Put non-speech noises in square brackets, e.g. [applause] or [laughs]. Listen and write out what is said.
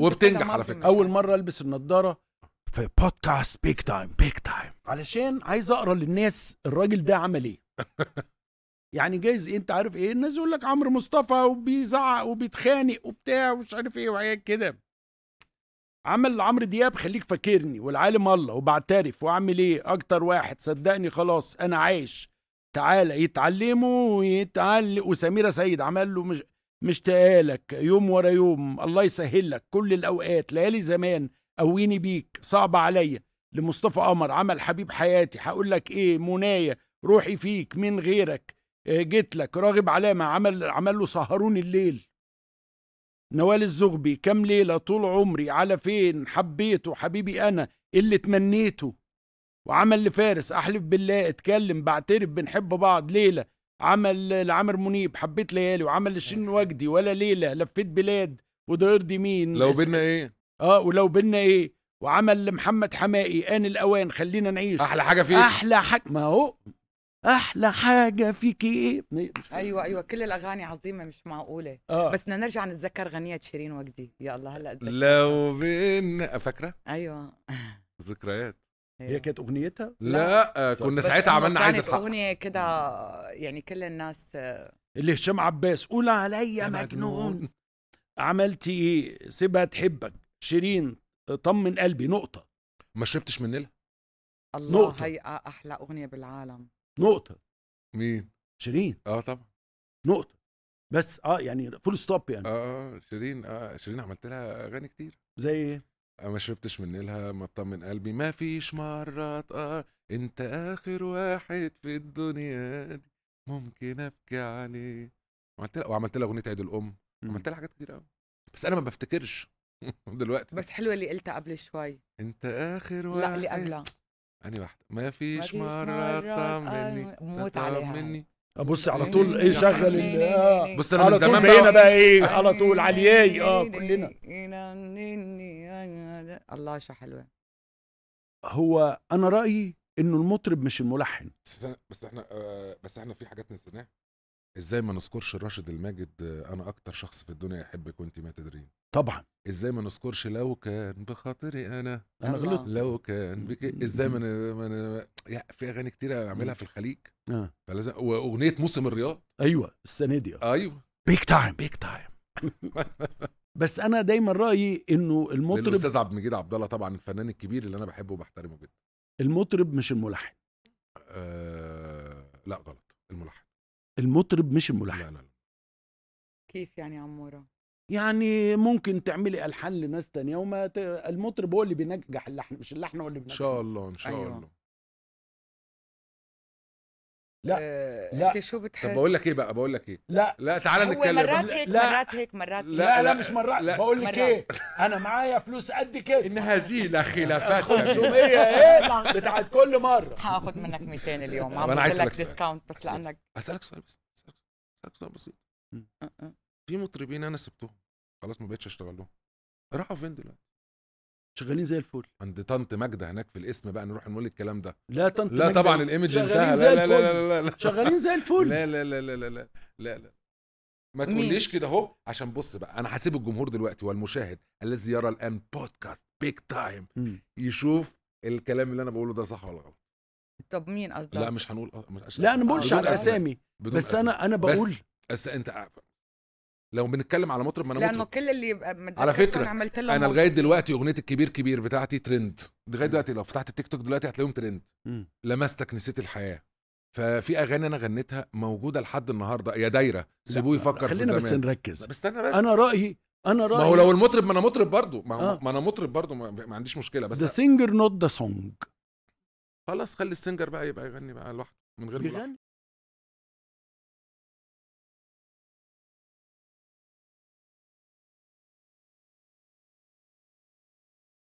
وبتنجح على فكره اول مره البس النضاره في بودكاست بيك تايم بيك تايم علشان عايز اقرا للناس الراجل ده عمل ايه [laughs] يعني جايز إيه انت عارف ايه الناس يقول لك عمرو مصطفى وبيزعق وبيتخانق وبتاع ومش عارف ايه وحاجات كده عمل عمرو دياب خليك فاكرني والعالم الله وبعترف واعمل ايه اكتر واحد صدقني خلاص انا عايش تعالى يتعلموا ويتعلق وسميره سيد عمل له مش مشتاق لك يوم ورا يوم الله يسهل لك كل الأوقات ليالي زمان قويني بيك صعب عليا لمصطفى قمر عمل حبيب حياتي هقول لك ايه منايا روحي فيك من غيرك آه، جيت لك راغب علامة عمل عمل له سهروني الليل نوال الزغبي كام ليلة طول عمري على فين حبيته حبيبي أنا اللي تمنيته وعمل لفارس أحلف بالله اتكلم بعترف بنحب بعض ليلة عمل لعمر منيب حبيت ليالي وعمل لشين وجدي ولا ليله لفيت بلاد ودير دي مين لو بينا ايه اه ولو بينا ايه وعمل لمحمد حمائي ان الاوان خلينا نعيش احلى حاجه فيك احلى حاجه ما هو احلى حاجه فيكي ايه ايوه ايوه كل الاغاني عظيمه مش معقوله آه. بس بدنا نرجع نتذكر غنيه شيرين وجدي يا الله هلا لو بينا فاكره ايوه ذكريات هي كانت اغنيتها لا, لا. آه، كنا ساعتها عملنا عايز كانت اغنيه كده يعني كل الناس آه، اللي هشام عباس قول عليا مجنون عملتي ايه سيبها تحبك شيرين طمن قلبي نقطه ما شربتش من الله نقطة. هي احلى اغنيه بالعالم نقطه مين شيرين اه طبعا نقطه بس اه يعني فول ستوب يعني آه،, اه شيرين اه شيرين عملت لها اغاني كتير زي ايه ما شربتش من نيلها ما قلبي ما فيش مرة آه، اتقر انت اخر واحد في الدنيا دي ممكن ابكي عليه وعملت لها وعملت لها اغنيه عيد الام عملت لها حاجات كتير قوي بس انا ما بفتكرش [laughs] دلوقتي بس حلوه اللي قلتها قبل شوي انت اخر واحد لا اللي قبلها اني واحده ما فيش مره آه، طمني موت عليها ابص آه، على طول ايه شغل ال بص انا من زمان بقى بقى ايه على طول علياي اه كلنا [laughs] الله شو حلوه هو انا رايي انه المطرب مش الملحن بس احنا بس احنا, آه، بس احنا في حاجات نسيناها ازاي ما نذكرش راشد الماجد آه، انا اكتر شخص في الدنيا يحبك وانت ما تدرين طبعا ازاي ما نذكرش لو كان بخاطري انا انا غلطت لو كان بك ازاي ما من... في اغاني كتير اعملها في الخليج اه فلازم واغنيه موسم الرياض ايوه السنه دي آه. ايوه بيك تايم بيك تايم بس انا دايما رايي انه المطرب الاستاذ عبد المجيد عبد الله طبعا الفنان الكبير اللي انا بحبه وبحترمه جدا المطرب مش الملحن آه... لا غلط الملحن المطرب مش الملحن لا لا لا كيف يعني يا عموره يعني ممكن تعملي الحان لناس تانية وما ت... المطرب هو اللي بينجح اللحن مش اللحن هو اللي بينجح ان شاء الله ان شاء أيوة. الله لا آه لا انت شو بتحس طب بقول لك ايه بقى بقول لك ايه لا لا تعالى نتكلم مرات هيك لا مرات هيك مرات لا لا, لا, لا مش مرات لا بقول لك ايه انا معايا فلوس قد كده ان هزيل خلافات 500 ايه [laughs] بتاعت كل مره هاخد منك 200 اليوم عم بقول لك ديسكاونت بس لانك اسالك سؤال بس اسالك سؤال بسيط في مطربين انا سبتهم خلاص ما بقتش اشتغل لهم راحوا فين دلوقتي شغالين زي الفل عند طنط ماجده هناك في الاسم بقى نروح نقول الكلام ده لا طنط لا طبعا الايمج انتهى لا لا, لا لا لا لا شغالين زي الفل لا لا لا لا لا لا لا لا. ما تقوليش كده اهو عشان بص بقى انا هسيب الجمهور دلوقتي والمشاهد الذي يرى الان بودكاست بيج تايم يشوف الكلام اللي انا بقوله ده صح ولا غلط طب مين قصدك لا مش هنقول آه، لا انا آه، بقولش على اسامي بس انا انا بقول بس انت لو بنتكلم على مطرب ما انا لانه مطرب كل اللي يبقى متذكر على فكره انا عملت له انا لغايه دلوقتي اغنيه الكبير كبير بتاعتي ترند لغايه دلوقتي لو فتحت التيك توك دلوقتي هتلاقيهم ترند لمستك نسيت الحياه ففي اغاني انا غنيتها موجوده لحد النهارده يا دايره سيبوه يفكر خلينا في زمان. بس نركز بس استنى بس انا رايي انا رايي ما هو لو المطرب ما انا مطرب برضه ما, آه. ما انا مطرب برضه ما, ما عنديش مشكله بس ذا سينجر نوت ذا سونج خلاص خلي السينجر بقى يبقى يغني بقى لوحده من غير يغني